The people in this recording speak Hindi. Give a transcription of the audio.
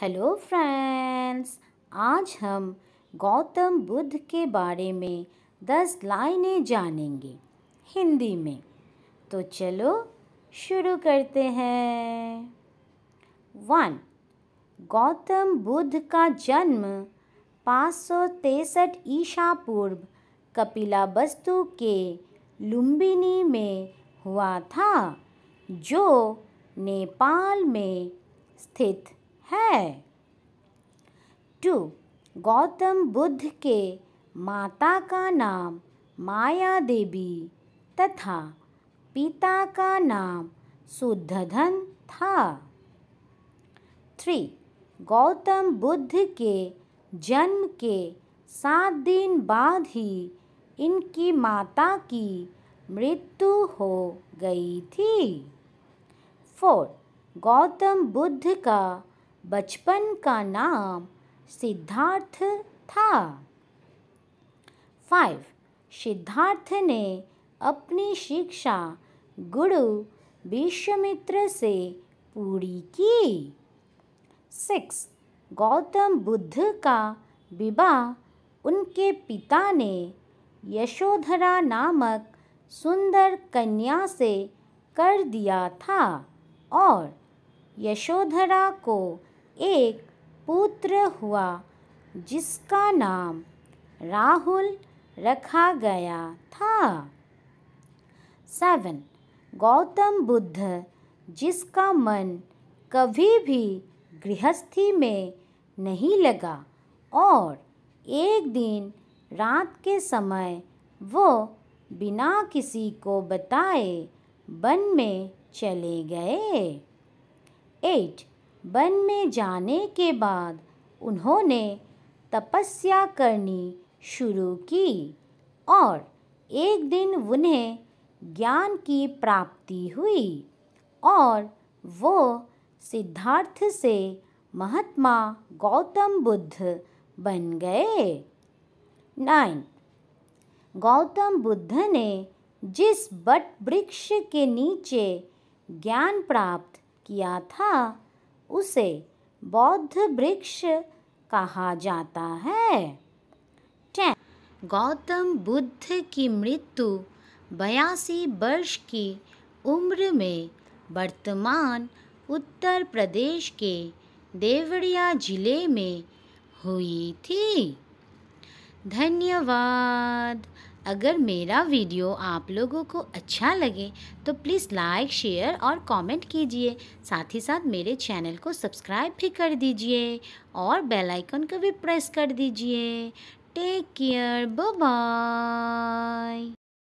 हेलो फ्रेंड्स आज हम गौतम बुद्ध के बारे में दस लाइनें जानेंगे हिंदी में तो चलो शुरू करते हैं वन गौतम बुद्ध का जन्म पाँच सौ तिरसठ ईसा पूर्व कपिला वस्तु के लुम्बिनी में हुआ था जो नेपाल में स्थित है टू गौतम बुद्ध के माता का नाम माया देवी तथा पिता का नाम शुद्धधन था थ्री गौतम बुद्ध के जन्म के सात दिन बाद ही इनकी माता की मृत्यु हो गई थी फोर गौतम बुद्ध का बचपन का नाम सिद्धार्थ था फाइव सिद्धार्थ ने अपनी शिक्षा गुरु विश्वमित्र से पूरी की सिक्स गौतम बुद्ध का विवाह उनके पिता ने यशोधरा नामक सुंदर कन्या से कर दिया था और यशोधरा को एक पुत्र हुआ जिसका नाम राहुल रखा गया था सेवन गौतम बुद्ध जिसका मन कभी भी गृहस्थी में नहीं लगा और एक दिन रात के समय वो बिना किसी को बताए वन में चले गए एट वन में जाने के बाद उन्होंने तपस्या करनी शुरू की और एक दिन उन्हें ज्ञान की प्राप्ति हुई और वो सिद्धार्थ से महात्मा गौतम बुद्ध बन गए नाइन गौतम बुद्ध ने जिस बट वृक्ष के नीचे ज्ञान प्राप्त किया था उसे बौद्ध वृक्ष कहा जाता है गौतम बुद्ध की मृत्यु बयासी वर्ष की उम्र में वर्तमान उत्तर प्रदेश के देवड़िया जिले में हुई थी धन्यवाद अगर मेरा वीडियो आप लोगों को अच्छा लगे तो प्लीज़ लाइक शेयर और कमेंट कीजिए साथ ही साथ मेरे चैनल को सब्सक्राइब भी कर दीजिए और बेल आइकन को भी प्रेस कर दीजिए टेक केयर बाय